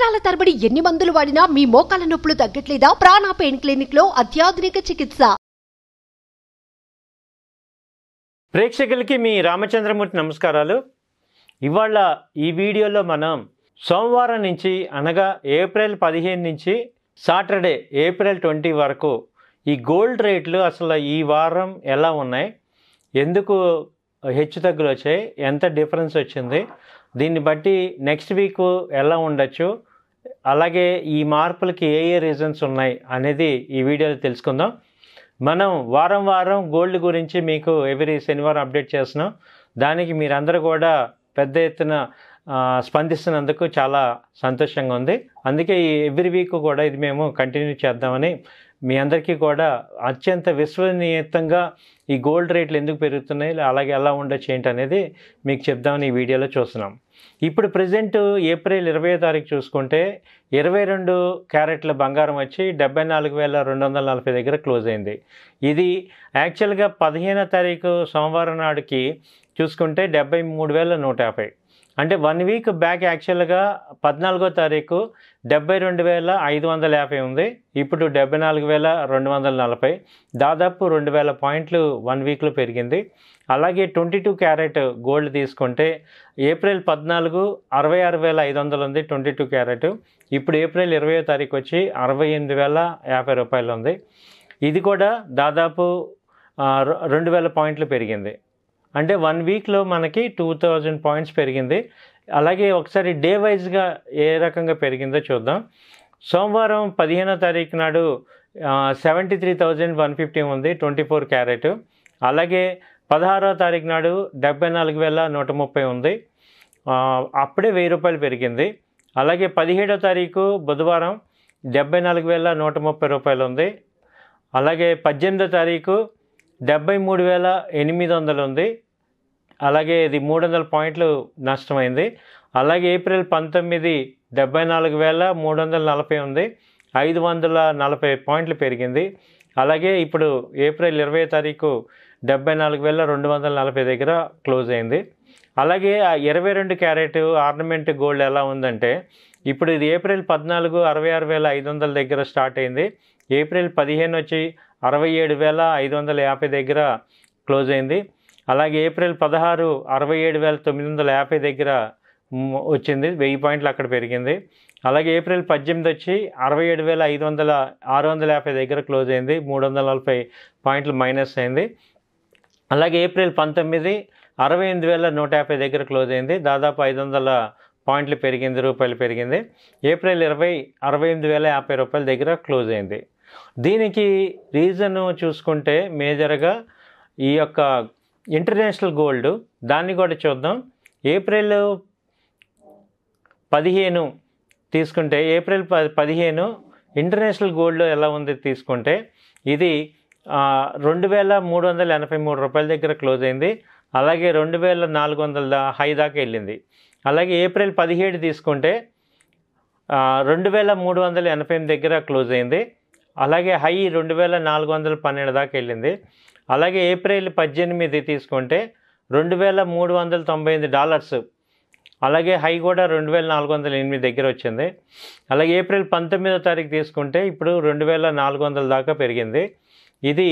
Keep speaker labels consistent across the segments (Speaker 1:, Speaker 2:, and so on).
Speaker 1: సంవత్సరాల తరబడి ఎన్ని మందులు వాడినా మీ మోకాల నొప్పులు తగ్గట్లేదా ప్రాణ పెయిన్ క్లినిక్ లో అత్యాధునిక చికిత్స ప్రేక్షకులకి మీ రామచంద్రమూర్తి నమస్కారాలు ఇవాళ ఈ వీడియోలో మనం సోమవారం నుంచి అనగా ఏప్రిల్ పదిహేను నుంచి సాటర్డే ఏప్రిల్ ట్వంటీ వరకు ఈ గోల్డ్ రేట్లు అసలు ఈ వారం ఎలా ఉన్నాయి ఎందుకు హెచ్చు తగ్గులు వచ్చాయి ఎంత డిఫరెన్స్ వచ్చింది దీన్ని బట్టి నెక్స్ట్ వీక్ ఎలా ఉండొచ్చు అలాగే ఈ మార్పులకి ఏ ఏ రీజన్స్ ఉన్నాయి అనేది ఈ వీడియోలో తెలుసుకుందాం మనం వారం వారం గోల్డ్ గురించి మీకు ఎవ్రీ శనివారం అప్డేట్ చేస్తున్నాం దానికి మీరందరూ కూడా పెద్ద ఎత్తున స్పందిస్తున్నందుకు చాలా సంతోషంగా ఉంది అందుకే ఈ ఎవ్రీ వీక్ కూడా ఇది మేము కంటిన్యూ చేద్దామని మీ అందరికీ కూడా అత్యంత విశ్వనీయతంగా ఈ గోల్డ్ రేట్లు ఎందుకు పెరుగుతున్నాయి అలాగే ఎలా ఉండొచ్చు ఏంటి అనేది మీకు చెప్దామని ఈ వీడియోలో చూస్తున్నాం ఇప్పుడు ప్రజెంట్ ఏప్రిల్ ఇరవై తారీఖు చూసుకుంటే ఇరవై రెండు క్యారెట్ల బంగారం వచ్చి డెబ్బై నాలుగు వేల రెండు వందల నలభై దగ్గర క్లోజ్ అయింది ఇది యాక్చువల్గా పదిహేనో తారీఖు సోమవారం నాడుకి చూసుకుంటే డెబ్బై మూడు వేల నూట యాభై అంటే వన్ వీక్ బ్యాక్ యాక్చువల్గా పద్నాలుగో తారీఖు డెబ్బై రెండు వేల ఐదు వందల యాభై ఉంది ఇప్పుడు డెబ్బై నాలుగు వేల రెండు వందల నలభై దాదాపు రెండు వేల పాయింట్లు వన్ వీక్లో పెరిగింది అలాగే ట్వంటీ టూ క్యారెట్ గోల్డ్ తీసుకుంటే ఏప్రిల్ పద్నాలుగు అరవై ఆరు వేల ఐదు వందలు ఉంది ట్వంటీ టూ క్యారెట్ ఇప్పుడు ఏప్రిల్ ఇరవయో తారీఖు వచ్చి అరవై ఎనిమిది వేల యాభై రూపాయలు ఉంది ఇది కూడా దాదాపు రెండు వేల పాయింట్లు పెరిగింది అంటే వన్ వీక్లో మనకి టూ థౌజండ్ పాయింట్స్ పెరిగింది అలాగే ఒకసారి డే వైజ్గా ఏ రకంగా పెరిగిందో చూద్దాం సోమవారం పదిహేనో తారీఖు నాడు seventy three thousand one fifty ఉంది ట్వంటీ ఫోర్ క్యారెట్ అలాగే పదహారో తారీఖు నాడు డెబ్బై నాలుగు వేల నూట ముప్పై ఉంది అప్పుడే వెయ్యి రూపాయలు పెరిగింది అలాగే పదిహేడో తారీఖు బుధవారం డెబ్బై నాలుగు వేల నూట ముప్పై రూపాయలు ఉంది అలాగే పద్దెనిమిదో తారీఖు డెబ్బై మూడు వేల ఎనిమిది వందలు ఉంది అలాగే ఇది మూడు వందల పాయింట్లు నష్టమైంది అలాగే ఏప్రిల్ పంతొమ్మిది డెబ్బై నాలుగు వేల మూడు వందల నలభై ఉంది ఐదు వందల నలభై పాయింట్లు పెరిగింది అలాగే ఇప్పుడు ఏప్రిల్ ఇరవై తారీఖు డెబ్బై నాలుగు వేల రెండు వందల నలభై దగ్గర క్లోజ్ అయింది అలాగే ఆ ఇరవై రెండు క్యారెట్ ఆర్నమెంట్ గోల్డ్ ఎలా ఉందంటే ఇప్పుడు ఇది ఏప్రిల్ పద్నాలుగు అరవై ఆరు వేల ఐదు వందల దగ్గర స్టార్ట్ అయింది ఏప్రిల్ పదిహేను వచ్చి అరవై ఏడు వేల ఐదు వందల యాభై దగ్గర క్లోజ్ అయింది అలాగే ఏప్రిల్ పదహారు అరవై ఏడు వేల తొమ్మిది వందల యాభై దగ్గర వచ్చింది వెయ్యి పాయింట్లు అక్కడ పెరిగింది అలాగే ఏప్రిల్ పద్దెనిమిది వచ్చి అరవై ఏడు వేల ఐదు వందల ఆరు వందల యాభై దగ్గర క్లోజ్ అయింది మూడు వందల నలభై పాయింట్లు మైనస్ అయింది అలాగే ఏప్రిల్ పంతొమ్మిది అరవై ఎనిమిది వేల నూట యాభై దగ్గర క్లోజ్ అయింది దాదాపు ఐదు వందల పాయింట్లు పెరిగింది రూపాయలు పెరిగింది ఏప్రిల్ ఇరవై అరవై ఎనిమిది వేల యాభై రూపాయల దగ్గర క్లోజ్ అయింది దీనికి రీజన్ చూసుకుంటే మేజర్గా ఈ యొక్క ఇంటర్నేషనల్ గోల్డ్ దాన్ని కూడా చూద్దాం ఏప్రిల్ పదిహేను తీసుకుంటే ఏప్రిల్ ప పదిహేను ఇంటర్నేషనల్ గోల్డ్ ఎలా ఉంది తీసుకుంటే ఇది రెండు వేల మూడు వందల ఎనభై మూడు రూపాయల దగ్గర క్లోజ్ అయింది అలాగే రెండు వేల నాలుగు వందల హై దాకా వెళ్ళింది అలాగే ఏప్రిల్ పదిహేడు తీసుకుంటే రెండు వేల మూడు వందల ఎనభై దగ్గర క్లోజ్ అయింది అలాగే హై రెండు వేల నాలుగు వందల పన్నెండు దాకా వెళ్ళింది అలాగే ఏప్రిల్ పద్దెనిమిది తీసుకుంటే రెండు వేల మూడు వందల తొంభై ఎనిమిది డాలర్స్ అలాగే హై కూడా రెండు వేల నాలుగు వందల ఎనిమిది దగ్గర వచ్చింది అలాగే ఏప్రిల్ పంతొమ్మిదో తారీఖు తీసుకుంటే ఇప్పుడు రెండు వేల నాలుగు వందల దాకా పెరిగింది ఇది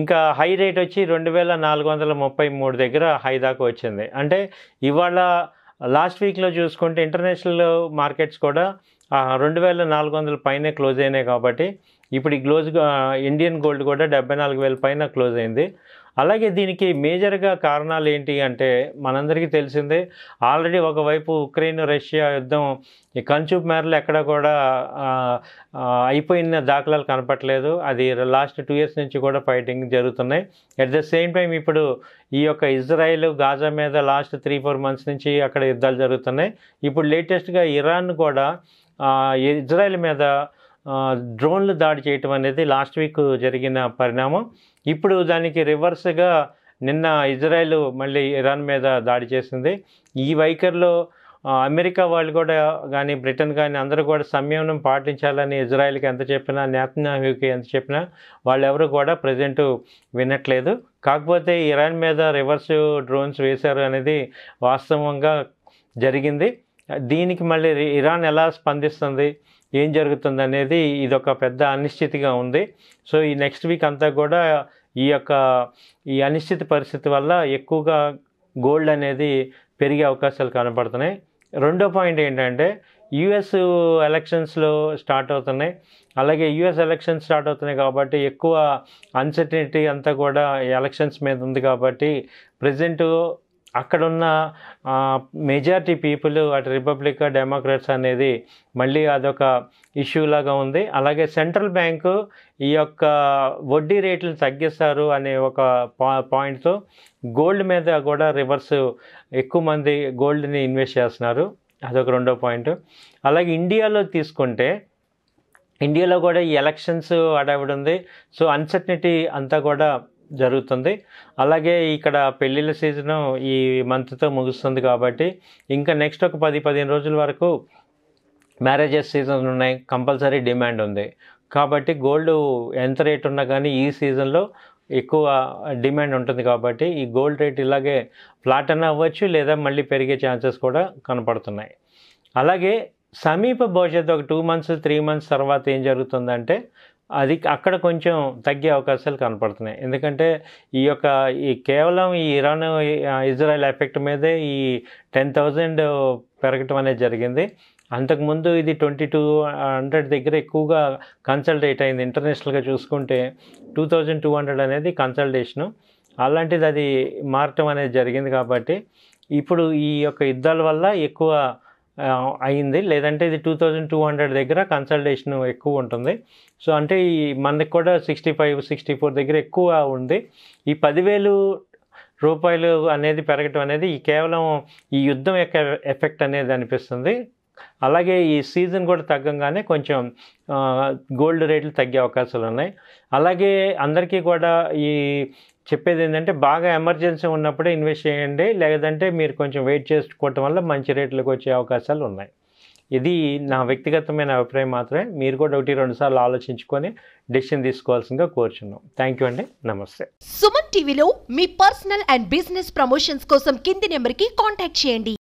Speaker 1: ఇంకా హై రేట్ వచ్చి రెండు వేల నాలుగు వందల ముప్పై మూడు దగ్గర హై దాకా వచ్చింది అంటే ఇవాళ లాస్ట్ వీక్లో చూసుకుంటే ఇంటర్నేషనల్ మార్కెట్స్ కూడా రెండు వేల నాలుగు వందల పైనే క్లోజ్ అయినాయి కాబట్టి ఇప్పుడు ఈ క్లోజ్ ఇండియన్ గోల్డ్ కూడా డెబ్బై నాలుగు వేల పైన క్లోజ్ అయింది అలాగే దీనికి మేజర్గా కారణాలు ఏంటి అంటే మనందరికీ తెలిసిందే ఆల్రెడీ ఒకవైపు ఉక్రెయిన్ రష్యా యుద్ధం ఈ కంచూప్ మేరలు ఎక్కడ కూడా అయిపోయిన దాఖలాలు కనపట్లేదు అది లాస్ట్ టూ ఇయర్స్ నుంచి కూడా ఫైటింగ్ జరుగుతున్నాయి అట్ ద సేమ్ టైం ఇప్పుడు ఈ యొక్క ఇజ్రాయెల్ గాజా మీద లాస్ట్ త్రీ ఫోర్ మంత్స్ నుంచి అక్కడ యుద్ధాలు జరుగుతున్నాయి ఇప్పుడు లేటెస్ట్గా ఇరాన్ కూడా ఇజ్రాయిల్ మీద డ్రోన్లు దాడి చేయటం అనేది లాస్ట్ వీక్ జరిగిన పరిణామం ఇప్పుడు దానికి రివర్స్గా నిన్న ఇజ్రాయెల్ మళ్ళీ ఇరాన్ మీద దాడి చేసింది ఈ వైఖరిలో అమెరికా వాళ్ళు కూడా కానీ బ్రిటన్ కానీ అందరూ కూడా సంయమనం పాటించాలని ఇజ్రాయెల్కి ఎంత చెప్పినా నేతన్యాహుకి ఎంత చెప్పినా వాళ్ళెవరు కూడా ప్రజెంట్ వినట్లేదు కాకపోతే ఇరాన్ మీద రివర్స్ డ్రోన్స్ వేశారు అనేది వాస్తవంగా జరిగింది దీనికి మళ్ళీ ఇరాన్ ఎలా స్పందిస్తుంది ఏం జరుగుతుంది అనేది ఇదొక పెద్ద అనిశ్చితిగా ఉంది సో ఈ నెక్స్ట్ వీక్ అంతా కూడా ఈ యొక్క ఈ అనిశ్చిత పరిస్థితి వల్ల ఎక్కువగా గోల్డ్ అనేది పెరిగే అవకాశాలు కనపడుతున్నాయి రెండో పాయింట్ ఏంటంటే యుఎస్ ఎలక్షన్స్లో స్టార్ట్ అవుతున్నాయి అలాగే యుఎస్ ఎలక్షన్స్ స్టార్ట్ అవుతున్నాయి కాబట్టి ఎక్కువ అన్సర్టనిటీ అంతా కూడా ఎలక్షన్స్ మీద ఉంది కాబట్టి ప్రజెంటు అక్కడున్న మెజారిటీ పీపుల్ అటు రిపబ్లిక్ డెమోక్రాట్స్ అనేది మళ్ళీ అదొక ఇష్యూ లాగా ఉంది అలాగే సెంట్రల్ బ్యాంకు ఈ యొక్క వడ్డీ రేట్లు తగ్గిస్తారు అనే ఒక పా పాయింట్తో గోల్డ్ మీద కూడా రివర్స్ ఎక్కువ మంది గోల్డ్ని ఇన్వెస్ట్ చేస్తున్నారు అదొక రెండో పాయింట్ అలాగే ఇండియాలో తీసుకుంటే ఇండియాలో కూడా ఈ ఎలక్షన్స్ ఉంది సో అన్సర్టనిటీ అంతా కూడా జరుగుతుంది అలాగే ఇక్కడ పెళ్ళిళ్ళ సీజను ఈ మంత్తో ముగుస్తుంది కాబట్టి ఇంకా నెక్స్ట్ ఒక పది పదిహేను రోజుల వరకు మ్యారేజెస్ సీజన్ ఉన్నాయి కంపల్సరీ డిమాండ్ ఉంది కాబట్టి గోల్డ్ ఎంత రేట్ ఉన్నా కానీ ఈ సీజన్లో ఎక్కువ డిమాండ్ ఉంటుంది కాబట్టి ఈ గోల్డ్ రేట్ ఇలాగే ఫ్లాట్ అన్న అవ్వచ్చు లేదా మళ్ళీ పెరిగే ఛాన్సెస్ కూడా కనపడుతున్నాయి అలాగే సమీప భవిష్యత్తు ఒక టూ మంత్స్ త్రీ మంత్స్ తర్వాత ఏం జరుగుతుందంటే అది అక్కడ కొంచెం తగ్గే అవకాశాలు కనపడుతున్నాయి ఎందుకంటే ఈ యొక్క ఈ కేవలం ఈ ఇరాన్ ఇజ్రాయెల్ ఎఫెక్ట్ మీదే ఈ టెన్ థౌజండ్ పెరగటం అనేది జరిగింది అంతకుముందు ఇది ట్వంటీ టూ హండ్రెడ్ దగ్గర ఎక్కువగా కన్సల్టేట్ అయింది ఇంటర్నేషనల్గా చూసుకుంటే టూ థౌజండ్ టూ హండ్రెడ్ అనేది కన్సల్టేషను అలాంటిది అది మారటం అనేది జరిగింది కాబట్టి ఇప్పుడు ఈ యొక్క యుద్ధాల వల్ల ఎక్కువ అయింది లేదంటే ఇది టూ థౌజండ్ టూ హండ్రెడ్ దగ్గర కన్సల్టేషన్ ఎక్కువ ఉంటుంది సో అంటే ఈ మనకి కూడా సిక్స్టీ ఫైవ్ సిక్స్టీ ఫోర్ దగ్గర ఎక్కువ ఉంది ఈ పదివేలు రూపాయలు అనేది పెరగటం అనేది ఈ కేవలం ఈ యుద్ధం యొక్క ఎఫెక్ట్ అనేది అనిపిస్తుంది అలాగే ఈ సీజన్ కూడా తగ్గంగానే కొంచెం గోల్డ్ రేట్లు తగ్గే అవకాశాలు ఉన్నాయి అలాగే అందరికీ కూడా ఈ చెప్పేది ఏంటంటే బాగా ఎమర్జెన్సీ ఉన్నప్పుడే ఇన్వెస్ట్ చేయండి లేదంటే మీరు కొంచెం వెయిట్ చేసుకోవటం వల్ల మంచి రేట్లకు వచ్చే అవకాశాలు ఉన్నాయి ఇది నా వ్యక్తిగతమైన అభిప్రాయం మాత్రమే మీరు కూడా ఒకటి రెండు సార్లు ఆలోచించుకొని డెసిషన్ తీసుకోవాల్సిందిగా కోరుచున్నాం థ్యాంక్ యూ అండి నమస్తే సుమన్ టీవీలో మీ పర్సనల్ అండ్ బిజినెస్ ప్రమోషన్స్ కోసం కింది నెంబర్కి కాంటాక్ట్ చేయండి